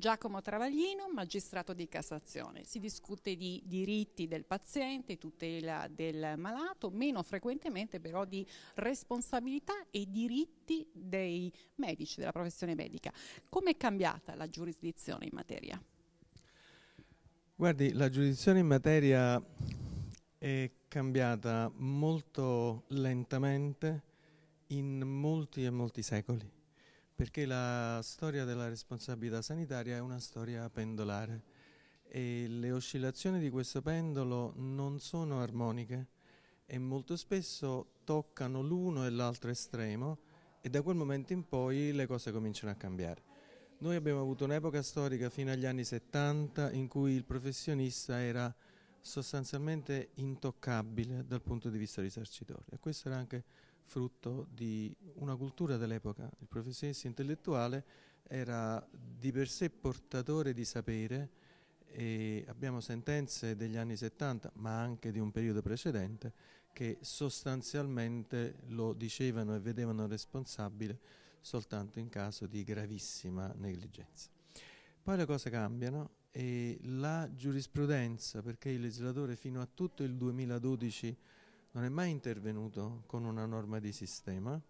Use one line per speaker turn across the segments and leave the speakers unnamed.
Giacomo Travaglino, magistrato di Cassazione. Si discute di diritti del paziente, tutela del malato, meno frequentemente però di responsabilità e diritti dei medici, della professione medica. Come è cambiata la giurisdizione in materia? Guardi, la giurisdizione in materia è cambiata molto lentamente in molti e molti secoli perché la storia della responsabilità sanitaria è una storia pendolare e le oscillazioni di questo pendolo non sono armoniche e molto spesso toccano l'uno e l'altro estremo e da quel momento in poi le cose cominciano a cambiare. Noi abbiamo avuto un'epoca storica fino agli anni 70 in cui il professionista era sostanzialmente intoccabile dal punto di vista risarcitore. E questo era anche frutto di una cultura dell'epoca. Il professionista intellettuale era di per sé portatore di sapere e abbiamo sentenze degli anni 70, ma anche di un periodo precedente, che sostanzialmente lo dicevano e vedevano responsabile soltanto in caso di gravissima negligenza. Poi le cose cambiano e la giurisprudenza, perché il legislatore fino a tutto il 2012 non è mai intervenuto con una norma di sistema,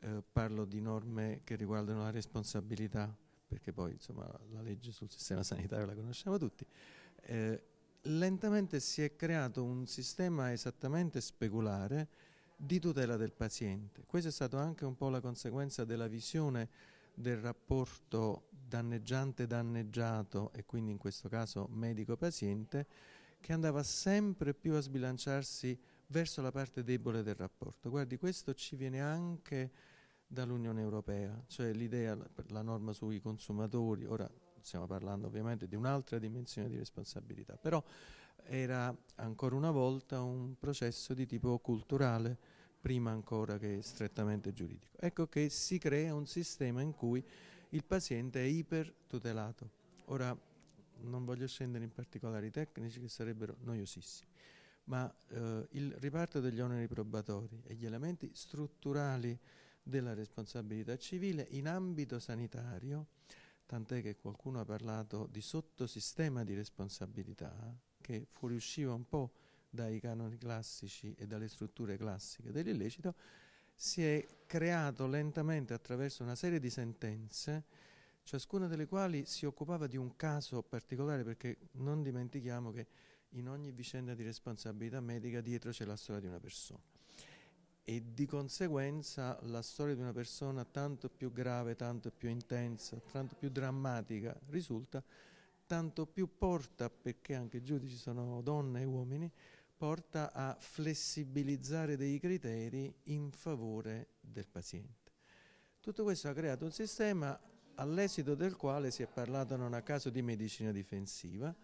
eh, parlo di norme che riguardano la responsabilità, perché poi insomma, la legge sul sistema sanitario la conosciamo tutti, eh, lentamente si è creato un sistema esattamente speculare di tutela del paziente. Questa è stata anche un po' la conseguenza della visione del rapporto danneggiante-danneggiato e quindi in questo caso medico-paziente che andava sempre più a sbilanciarsi verso la parte debole del rapporto. Guardi, questo ci viene anche dall'Unione Europea, cioè l'idea, la, norma sui consumatori, ora stiamo parlando ovviamente di un'altra dimensione di responsabilità, però era ancora una volta un processo di tipo culturale, prima ancora che strettamente giuridico. Ecco che si crea un sistema in cui il paziente è ipertutelato. Ora non voglio scendere in particolari tecnici che sarebbero noiosissimi ma eh, il riparto degli oneri probatori e gli elementi strutturali della responsabilità civile in ambito sanitario, tant'è che qualcuno ha parlato di sottosistema di responsabilità che fuoriusciva un po' dai canoni classici e dalle strutture classiche dell'illecito, si è creato lentamente attraverso una serie di sentenze, ciascuna delle quali si occupava di un caso particolare, perché non dimentichiamo che in ogni vicenda di responsabilità medica dietro c'è la storia di una persona e di conseguenza la storia di una persona tanto più grave, tanto più intensa, tanto più drammatica risulta, tanto più porta, perché anche i giudici sono donne e uomini, porta a flessibilizzare dei criteri in favore del paziente. Tutto questo ha creato un sistema all'esito del quale si è parlato non a caso di medicina difensiva,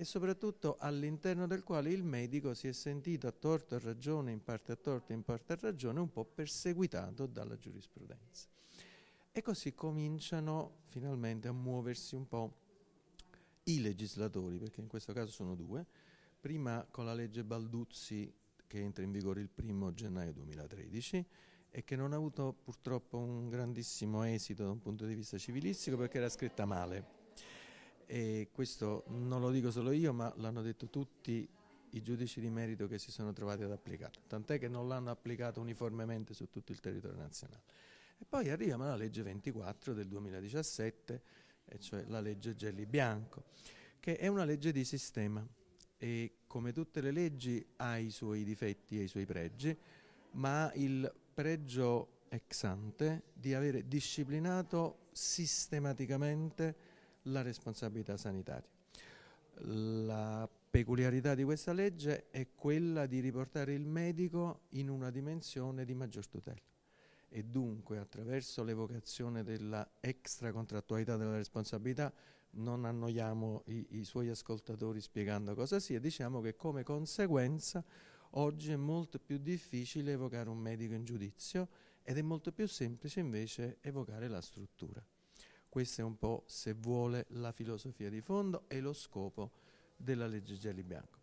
e soprattutto all'interno del quale il medico si è sentito a torto e a ragione, in parte a torto e in parte a ragione, un po' perseguitato dalla giurisprudenza. E così cominciano finalmente a muoversi un po' i legislatori, perché in questo caso sono due, prima con la legge Balduzzi che entra in vigore il 1 gennaio 2013 e che non ha avuto purtroppo un grandissimo esito da un punto di vista civilistico perché era scritta male e questo non lo dico solo io ma l'hanno detto tutti i giudici di merito che si sono trovati ad applicarlo, tant'è che non l'hanno applicato uniformemente su tutto il territorio nazionale. E poi arriviamo alla legge 24 del 2017, e cioè la legge Gelli Bianco, che è una legge di sistema e come tutte le leggi ha i suoi difetti e i suoi pregi, ma ha il pregio ex ante di avere disciplinato sistematicamente la responsabilità sanitaria. La peculiarità di questa legge è quella di riportare il medico in una dimensione di maggior tutela e dunque attraverso l'evocazione della extracontrattualità della responsabilità non annoiamo i, i, suoi ascoltatori spiegando cosa sia, diciamo che come conseguenza oggi è molto più difficile evocare un medico in giudizio ed è molto più semplice invece evocare la struttura. Questa è un po', se vuole, la filosofia di fondo e lo scopo della legge Gelli Bianco.